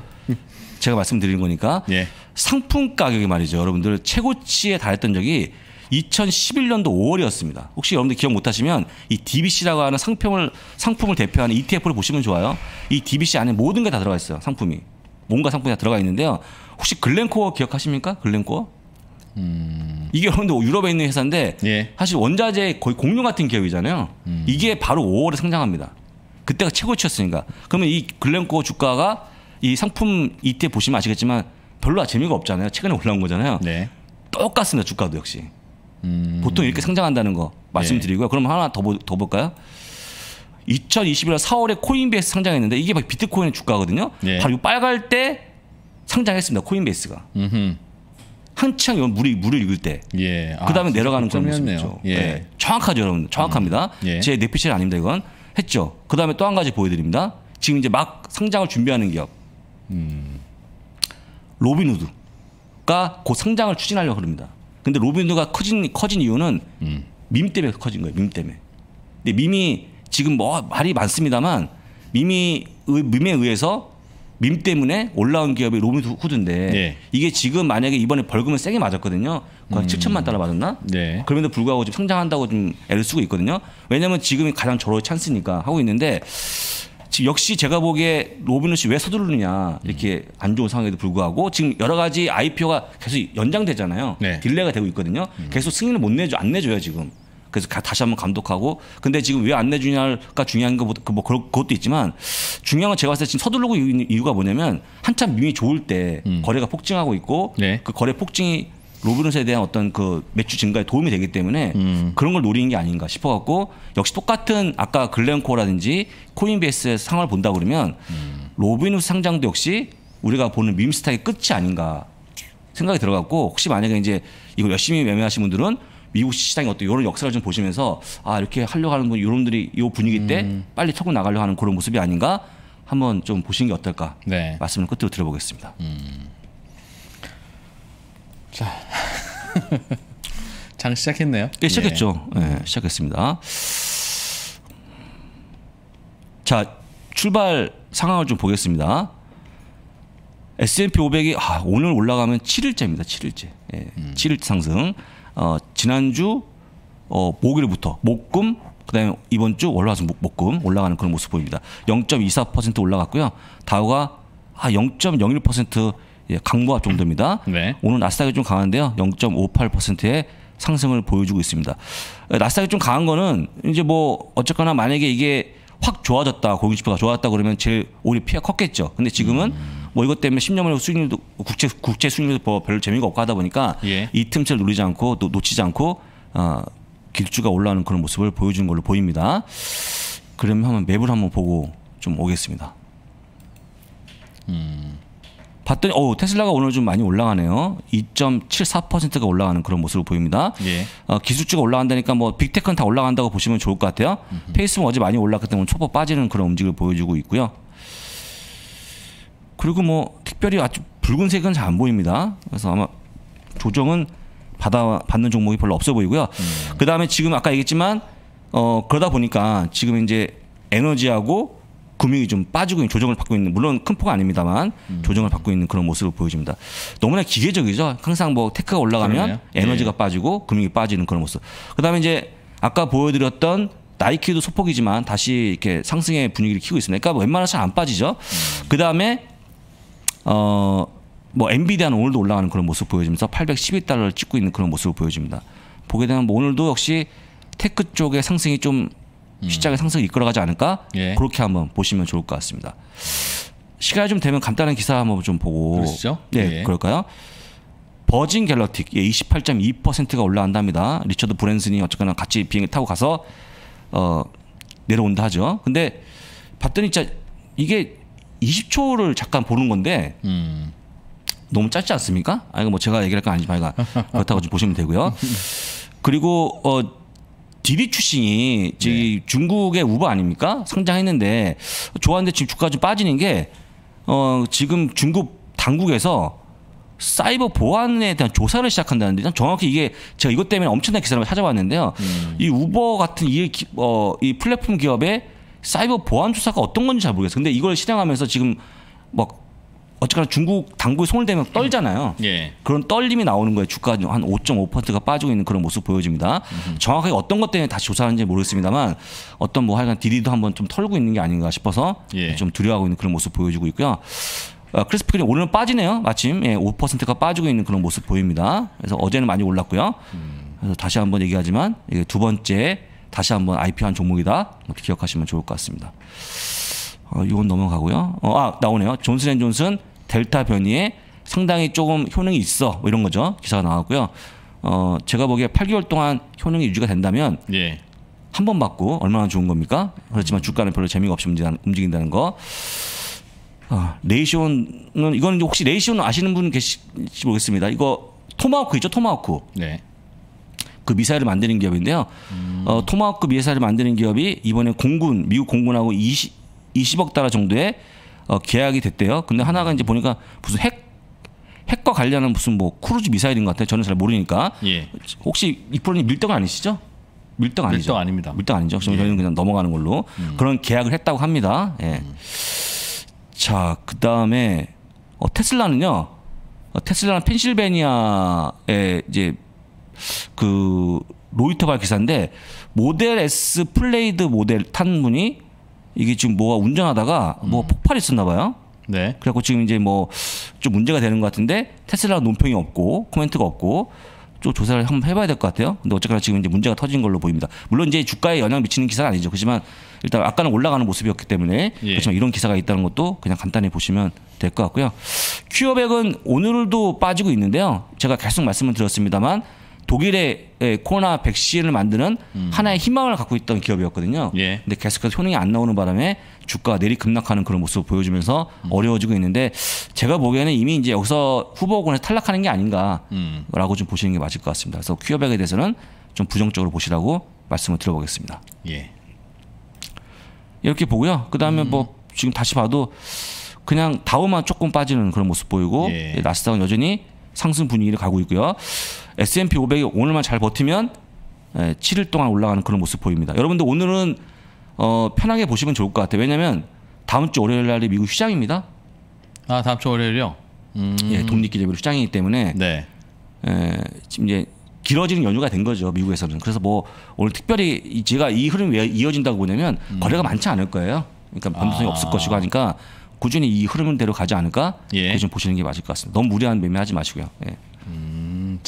제가 말씀드린 거니까 예. 상품 가격이 말이죠. 여러분들 최고치에 달했던 적이 2011년도 5월이었습니다. 혹시 여러분들 기억 못하시면 이 DBC라고 하는 상품을 상품을 대표하는 ETF를 보시면 좋아요. 이 DBC 안에 모든 게 다 들어가 있어요. 상품이 뭔가 상품이 다 들어가 있는데요. 혹시 글렌코어 기억하십니까? 글렌코어? 음... 이게 여러분들 유럽에 있는 회사인데 예. 사실 원자재 거의 공유 같은 기업이잖아요. 음... 이게 바로 5월에 상장합니다. 그때가 최고치였으니까. 그러면 이 글렌코어 주가가 이 상품 이때 e 보시면 아시겠지만 별로 재미가 없잖아요. 최근에 올라온 거잖아요. 네. 똑같습니다. 주가도 역시. 음. 보통 이렇게 상장한다는 거 말씀드리고요. 예. 그럼 하나 더, 보, 더 볼까요? 2021년 4월에 코인베이스 상장했는데 이게 바 비트코인의 주가거든요. 예. 바로 이 빨갈 때 상장했습니다. 코인베이스가. 한창 이 물이 물을 익을 때. 예. 아, 그다음에 내려가는 그런 모습이죠. 예. 네. 정확하죠, 여러분. 음. 정확합니다. 음. 예. 제 내피셜 아닙니다, 이건. 했죠. 그다음에 또 한 가지 보여드립니다. 지금 이제 막 상장을 준비하는 기업. 음. 로빈후드가 곧 상장을 추진하려고 합니다. 근데 로빈도가 커진 커진 이유는 음. 밈 때문에 커진 거예요. 밈 때문에. 근데 밈이 지금 뭐 말이 많습니다만 밈이 밈에 의해서 밈 때문에 올라온 기업이 로빈후드인데 네. 이게 지금 만약에 이번에 벌금을 세게 맞았거든요. 거의 음. 7천만 달러 맞았나? 네. 그럼에도 불구하고 지금 성장한다고 좀 애를 쓰고 있거든요. 왜냐하면 지금이 가장 저로의 찬스니까 하고 있는데 지금 역시 제가 보기에 로빈 씨왜 서두르느냐 이렇게 음. 안 좋은 상황에도 불구하고 지금 여러 가지 IPO가 계속 연장되잖아요. 네. 딜레이가 되고 있거든요. 음. 계속 승인을 못 내줘 안 내줘요 지금. 그래서 다시 한번 감독하고 근데 지금 왜 안 내주냐가 중요한 것보다 거뭐 그 그것도 있지만 중요한 건 제가 봤을 때 지금 서두르고 있는 이유가 뭐냐면 한참 밈이 좋을 때 음. 거래가 폭증하고 있고 네. 그 거래 폭증이 로브넷에 대한 어떤 그 매출 증가에 도움이 되기 때문에 음. 그런 걸 노리는 게 아닌가 싶어갖고 역시 똑같은 아까 글렌코라든지 코인베이스의 상황을 본다 그러면 음. 로빈후 상장도 역시 우리가 보는 밈스타의 끝이 아닌가 생각이 들어갖고 혹시 만약에 이제 이거 열심히 매매하신 분들은 미국 시장의 어떤 이런 역사를 좀 보시면서 아 이렇게 하려고 하는 분 여러분들이 이 분위기 때 음. 빨리 쳐고 나가려고 하는 그런 모습이 아닌가 한번 좀 보시는 게 어떨까 네. 말씀을 끝으로 드려보겠습니다 음. 자. 장 시작했네요. 예, 시작했죠. 예. 예, 시작했습니다. 자, 출발 상황을 좀 보겠습니다. S&P 500이 아, 오늘 올라가면 7일째입니다. 7일째. 예, 음. 7일째 상승. 어, 지난주 어, 목요일부터 목금 그다음에 이번 주 월화수 목금 올라가는 그런 모습 보입니다. 0.24% 올라갔고요. 다우가 아, 0.01% 예, 강보합 정도입니다. 네. 오늘 나스닥이 좀 강한데요. 0.58%의 상승을 보여주고 있습니다. 예, 나스닥이 좀 강한 거는 이제 뭐 어쨌거나 만약에 이게 확 좋아졌다 고객 지표가 좋았다 그러면 제일 오히 려 피해가 컸겠죠. 근데 지금은 음. 뭐 이것 때문에 10년만에 수익률도 국제 국제 수익률도 뭐 별로 재미가 없고 하다 보니까 예. 이 틈새를 노리지 않고 또 놓치지 않고 어, 길주가 올라오는 그런 모습을 보여주는 걸로 보입니다. 그러면 한번 맵을 한번 보고 좀 오겠습니다. 음. 봤더니 어 테슬라가 오늘 좀 많이 올라가네요. 2.74%가 올라가는 그런 모습을 보입니다. 예. 어, 기술주가 올라간다니까 뭐 빅테크는 다 올라간다고 보시면 좋을 것 같아요. 페이스북 어제 많이 올랐기 때문에 초보 빠지는 그런 움직임을 보여주고 있고요. 그리고 뭐 특별히 아주 붉은색은 잘 안 보입니다. 그래서 아마 조정은 받아 받는 종목이 별로 없어 보이고요. 음. 그 다음에 지금 아까 얘기했지만 어 그러다 보니까 지금 이제 에너지하고 금융이 좀 빠지고 있는 조정을 받고 있는 물론 큰 폭은 아닙니다만 음. 조정을 받고 있는 그런 모습을 보여줍니다. 너무나 기계적이죠. 항상 뭐 테크가 올라가면 그러네요. 예. 에너지가 네. 빠지고 금융이 빠지는 그런 모습. 그다음에 이제 아까 보여드렸던 나이키도 소폭이지만 다시 이렇게 상승의 분위기를 키고 있습니다. 그러니까 음. 어, 뭐 웬만해서 잘안 빠지죠. 그다음에 어뭐 엔비디아는 오늘도 올라가는 그런 모습 보여주면서 8 1 2달러를 찍고 있는 그런 모습을 보여줍니다. 보게 되면 뭐 오늘도 역시 테크 쪽의 상승이 좀 시장의 음. 상승을 이끌어가지 않을까 예. 그렇게 한번 보시면 좋을 것 같습니다. 시간이 좀 되면 간단한 기사 한번 좀 보고 그러시죠? 네 예. 그럴까요? 버진 갤러틱 예, 28.2%가 올라간답니다. 리처드 브랜슨이 어쨌거나 같이 비행기 타고 가서 어, 내려온다 하죠. 근데 봤더니 진짜 이게 20초를 잠깐 보는 건데 음. 너무 짧지 않습니까? 아 이거 뭐 제가 얘기할 건 아니지만 그러니까 그렇다고 좀 보시면 되고요. 그리고 어 디비 출신이저 네. 중국의 우버 아닙니까? 상장했는데 좋았는데 지금 주가 좀 빠지는 게 어, 지금 중국 당국에서 사이버 보안에 대한 조사를 시작한다는데 정확히 이게 제가 이것 때문에 엄청난 기사를 찾아봤는데요. 음. 이 우버 같은 이, 어, 이 플랫폼 기업의 사이버 보안 조사가 어떤 건지 잘 모르겠어요. 근데 이걸 실행하면서 지금 막 어쨌거나 중국 당국이 손을 대면 떨잖아요. 예. 그런 떨림이 나오는 거예요. 주가 한 5.5%가 빠지고 있는 그런 모습 보여집니다. 음흠. 정확하게 어떤 것 때문에 다시 조사하는지 모르겠습니다만 어떤 뭐 하여간 디디도 한번 좀 털고 있는 게 아닌가 싶어서 예. 좀 두려워하고 있는 그런 모습 보여지고 있고요. 아, 크리스피크림 오늘은 빠지네요. 마침 예, 5%가 빠지고 있는 그런 모습 보입니다. 그래서 어제는 많이 올랐고요. 음. 그래서 다시 한번 얘기하지만 이게 두 번째 다시 한번 IPO 한 종목이다. 이렇게 기억하시면 좋을 것 같습니다. 어, 이건 넘어가고요. 어, 아 나오네요. 존슨앤존슨 델타 변이에 상당히 조금 효능이 있어 뭐 이런 거죠. 기사가 나왔고요. 어, 제가 보기에 8개월 동안 효능이 유지가 된다면 예. 한번 맞고 얼마나 좋은 겁니까? 그렇지만 주가는 별로 재미가 없이 움직인다는 거. 아, 레이시온는 이거는 혹시 레이시온 아시는 분계시지 모르겠습니다. 이거 토마호크 있죠, 토마호크. 네. 그 미사일을 만드는 기업인데요. 음. 어, 토마호크 미사일을 만드는 기업이 이번에 공군 미국 공군하고 20 20억 달러 정도의 어, 계약이 됐대요. 근데 하나가 이제 보니까 무슨 핵 핵과 관련한 무슨 뭐 크루즈 미사일인 것 같아요. 저는 잘 모르니까. 예. 혹시 이프로님 밀떡 아니시죠? 밀떡 아니죠? 밀떡 아닙니다. 밀떡 아니죠? 그럼 예. 저희는 그냥 넘어가는 걸로 음. 그런 계약을 했다고 합니다. 예. 음. 자, 그 다음에 어, 테슬라는요. 어, 테슬라는 펜실베니아의 이제 그 로이터발 기사인데 모델 S 플레이드 모델 탄 분이 이게 지금 뭐가 운전하다가 뭐 음. 폭발이 있었나 봐요. 네. 그래갖고 지금 이제 뭐 좀 문제가 되는 것 같은데 테슬라 논평이 없고 코멘트가 없고 좀 조사를 한번 해봐야 될 것 같아요. 근데 어쨌거나 지금 이제 문제가 터진 걸로 보입니다. 물론 이제 주가에 영향 미치는 기사는 아니죠. 그렇지만 일단 아까는 올라가는 모습이었기 때문에 예. 그렇지만 이런 기사가 있다는 것도 그냥 간단히 보시면 될 것 같고요. 큐어백은 오늘도 빠지고 있는데요. 제가 계속 말씀을 드렸습니다만 독일의 예, 코로나 백신을 만드는 음. 하나의 희망을 갖고 있던 기업이었거든요. 예. 근데 계속해서 효능이 안 나오는 바람에 주가가 내리 급락하는 그런 모습을 보여주면서 음. 어려워지고 있는데 제가 보기에는 이미 이제 여기서 후보군에 탈락하는 게 아닌가라고 음. 좀 보시는 게 맞을 것 같습니다. 그래서 퀴어백에 대해서는 좀 부정적으로 보시라고 말씀을 들어보겠습니다 예. 이렇게 보고요. 그 다음에 음. 뭐 지금 다시 봐도 그냥 다우만 조금 빠지는 그런 모습 보이고 예. 예. 나스닥은 여전히 상승 분위기를 가고 있고요. S&P 500이 오늘만 잘 버티면 7일 예, 동안 올라가는 그런 모습 보입니다. 여러분들 오늘은 어, 편하게 보시면 좋을 것 같아요. 왜냐면 하 다음 주 월요일 날이 미국 휴장입니다. 아 다음 주 월요일요? 음... 예, 독립기념일 휴장이기 때문에 네. 에, 예, 지금 이제 길어지는 연휴가 된 거죠 미국에서는. 그래서 뭐 오늘 특별히 제가 이 흐름이 왜 이어진다고 보냐면 음. 거래가 많지 않을 거예요. 그러니까 변동성이 아... 없을 것이고 하니까 꾸준히 이 흐름대로 가지 않을까? 예. 좀 보시는 게 맞을 것 같습니다. 너무 무리한 매매하지 마시고요. 예.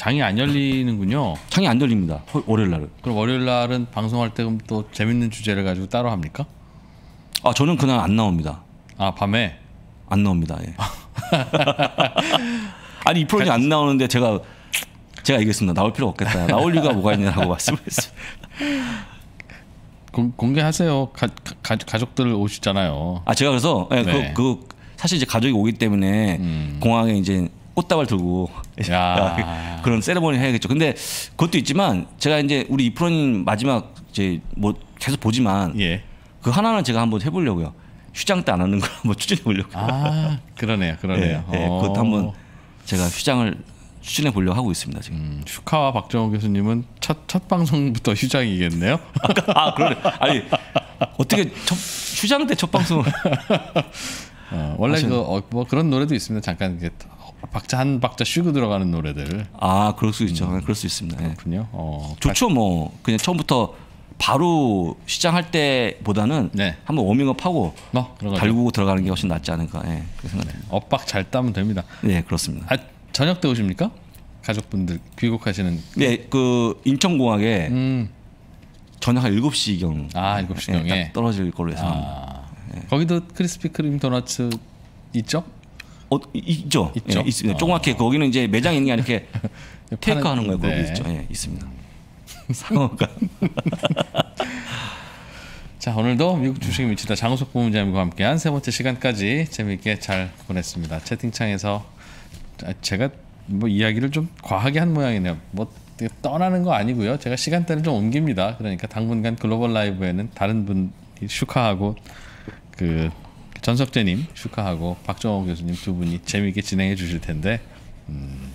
장이 안 열리는군요. 창이 안 열립니다. 월요일 날은. 그럼 월요일 날은 방송할 때 그럼 또 재밌는 주제를 가지고 따로 합니까? 아 저는 그날 안 나옵니다. 아 밤에 안 나옵니다. 예. 아니 이프로그램안 나오는데 제가 제가 얘기했습니다. 나올 필요 없겠다. 나올 리가 뭐가 있냐라고 말씀했습니 공, 개하세요 가, 가, 가족들 오시잖아요. 아 제가 그래서 예, 그, 네. 그, 그 사실 이제 가족이 오기 때문에 음. 공항에 이제 꽃다발 들고 그런 세레모니 해야겠죠. 근데 그것도 있지만 제가 이제 우리 이프로님 마지막 이제 뭐 계속 보지만 예. 그 하나는 제가 한번 해보려고요. 휴장 때 안 하는 걸 한번 추진해 보려고. 아 그러네요, 그러네요. 예, 예, 그것도 한번 어. 제가 휴장을 추진해 보려고 하고 있습니다 지금. 음, 슈카와 박정호 교수님은 첫, 첫 방송부터 휴장이겠네요. 아, 아 그러네. 아니 어떻게 첫, 휴장 때 첫 방송? 어, 원래 그, 어, 뭐 그런 노래도 있습니다. 잠깐 이제 박자 한 박자 쉬고 들어가는 노래들. 아 그럴 수 있죠. 음. 그럴 수 있습니다. 예. 그렇군요. 어, 좋죠. 뭐 그냥 처음부터 바로 시작할 때보다는 네. 한번 워밍업 하고 어, 달구고 들어가는 게 훨씬 낫지 않을까. 예, 그생각 네. 엇박 잘 따면 됩니다. 네 그렇습니다. 아, 저녁 때 오십니까? 가족분들 귀국하시는. 그 네, 그 인천공항에 음. 저녁 한 7시경. 아, 7시경에 네, 예, 예. 떨어질 걸로 예상합니다. 아, 거기도 크리스피 크림 도넛 있죠? 어, 있죠. 있죠? 예, 있습니다. 아. 어. 조그맣게 거기는 이제 매장 있는 게 아니라 이렇게 테이크하는 거예요. 거기 있죠. 예, 있습니다. 네. 상어가. 자 오늘도 미국 주식이 미치다 장우석 부문장님과 함께한 세 번째 시간까지 재미있게 잘 보냈습니다. 채팅창에서 아, 제가 뭐 이야기를 좀 과하게 한 모양이네요. 뭐 떠나는 거 아니고요. 제가 시간대를 좀 옮깁니다. 그러니까 당분간 글로벌 라이브에는 다른 분 슈카하고 그 전석재님 축하하고 박정호 교수님 두 분이 재미있게 진행해 주실 텐데 음,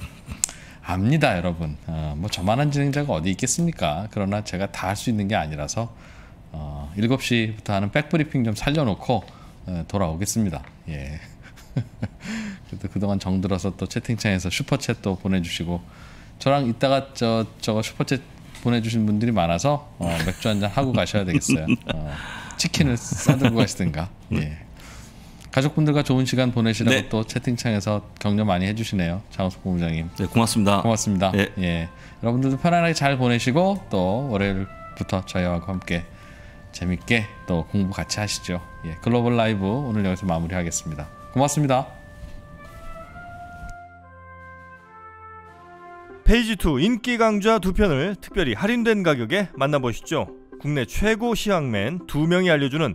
압니다 여러분 어, 뭐 저만한 진행자가 어디 있겠습니까 그러나 제가 다 할 수 있는 게 아니라서 어, 7시부터 하는 백브리핑 좀 살려놓고 어, 돌아오겠습니다 예. 그래도 그동안 정들어서 또 채팅창에서 슈퍼챗 도 보내주시고 저랑 이따가 저, 저거 슈퍼챗 보내주신 분들이 많아서 어, 맥주 한 잔 하고 가셔야 되겠어요 어, 치킨을 싸들고 가시든가 예. 가족분들과 좋은 시간 보내시라고 네. 또 채팅창에서 격려 많이 해주시네요. 장호석 본부장님. 네, 고맙습니다. 고맙습니다. 네. 예. 여러분들도 편안하게 잘 보내시고 또 월요일부터 저희와 함께 재밌게 또 공부 같이 하시죠. 예. 글로벌 라이브 오늘 여기서 마무리하겠습니다. 고맙습니다. 페이지 2 인기 강좌 두 편을 특별히 할인된 가격에 만나보시죠. 국내 최고 시황맨 두 명이 알려주는